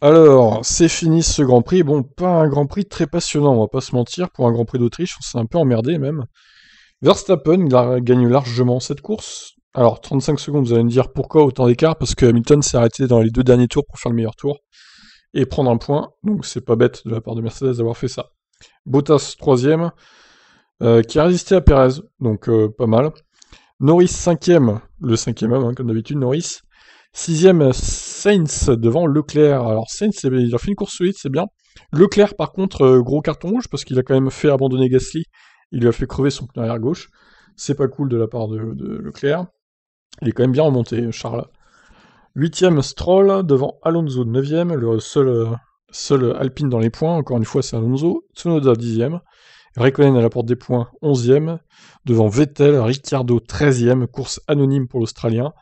Alors, c'est fini ce Grand Prix. Bon, pas un Grand Prix très passionnant, on va pas se mentir. Pour un Grand Prix d'Autriche, on s'est un peu emmerdé même. Verstappen gagne largement cette course. Alors, 35 secondes, vous allez me dire pourquoi autant d'écart Parce que Hamilton s'est arrêté dans les deux derniers tours pour faire le meilleur tour et prendre un point. Donc, c'est pas bête de la part de Mercedes d'avoir fait ça. Bottas, troisième, euh, qui a résisté à Perez, donc euh, pas mal. Norris, cinquième, le cinquième homme, hein, comme d'habitude, Norris. Sixième, Saints devant Leclerc. Alors Sainz, il a fait une course solide, c'est bien. Leclerc, par contre, euh, gros carton rouge parce qu'il a quand même fait abandonner Gasly. Il lui a fait crever son pneu arrière gauche. C'est pas cool de la part de, Leclerc. Il est quand même bien remonté, Charles. Huitième Stroll devant Alonso, neuvième. Le seul, euh, seul Alpine dans les points, encore une fois, c'est Alonso. Tsunoda, dixième. Raikkonen à la porte des points, onzième. devant Vettel, Ricciardo, treizième. course anonyme pour l'Australien,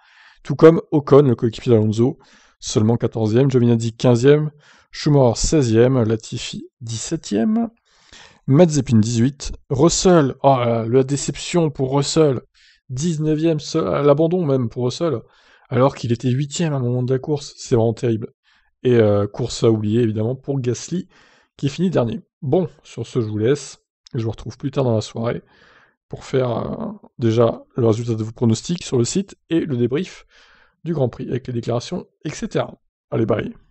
tout comme Ocon, le coéquipier d'Alonso, seulement 14e, Giovinazzi 15e, Schumacher 16e, Latifi 17e, Mazepin 18, Russell, oh, euh, la déception pour Russell, 19e, euh, l'abandon même pour Russell, alors qu'il était 8e à un moment de la course, c'est vraiment terrible. Et euh, course à oublier évidemment pour Gasly, qui finit dernier. Bon, sur ce je vous laisse, je vous retrouve plus tard dans la soirée pour faire déjà le résultat de vos pronostics sur le site et le débrief du Grand Prix avec les déclarations, etc. Allez, bye